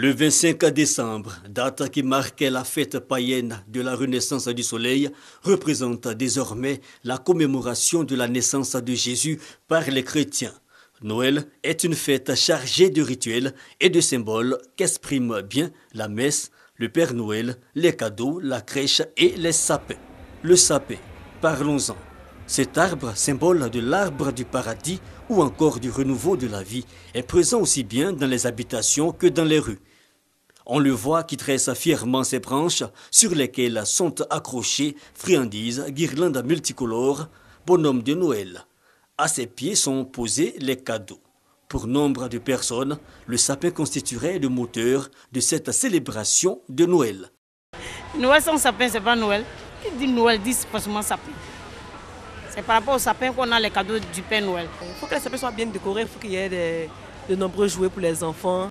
Le 25 décembre, date qui marquait la fête païenne de la renaissance du soleil, représente désormais la commémoration de la naissance de Jésus par les chrétiens. Noël est une fête chargée de rituels et de symboles qu'expriment bien la messe, le Père Noël, les cadeaux, la crèche et les sapins. Le sapin, parlons-en. Cet arbre, symbole de l'arbre du paradis ou encore du renouveau de la vie, est présent aussi bien dans les habitations que dans les rues. On le voit qui tresse fièrement ses branches sur lesquelles sont accrochées friandises, guirlandes multicolores, bonhomme de Noël. À ses pieds sont posés les cadeaux. Pour nombre de personnes, le sapin constituerait le moteur de cette célébration de Noël. Noël sans sapin, c'est pas Noël. Qui dit Noël dit forcément sapin. C'est par rapport au sapin qu'on a les cadeaux du Père Noël. Il faut que le sapin soit bien décoré, il faut qu'il y ait de nombreux jouets pour les enfants.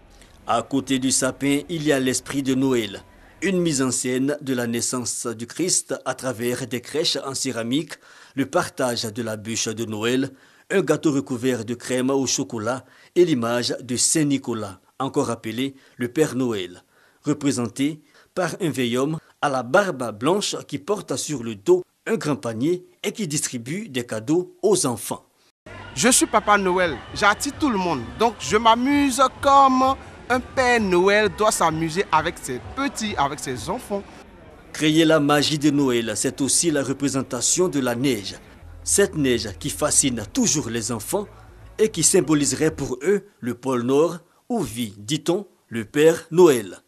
À côté du sapin, il y a l'esprit de Noël, une mise en scène de la naissance du Christ à travers des crèches en céramique, le partage de la bûche de Noël, un gâteau recouvert de crème au chocolat et l'image de Saint Nicolas, encore appelé le Père Noël, représenté par un vieil homme à la barbe blanche qui porte sur le dos un grand panier et qui distribue des cadeaux aux enfants. Je suis Papa Noël, j'attire tout le monde, donc je m'amuse comme un Père Noël doit s'amuser avec ses petits, avec ses enfants. Créer la magie de Noël, c'est aussi la représentation de la neige. Cette neige qui fascine toujours les enfants et qui symboliserait pour eux le pôle Nord où vit, dit-on, le Père Noël.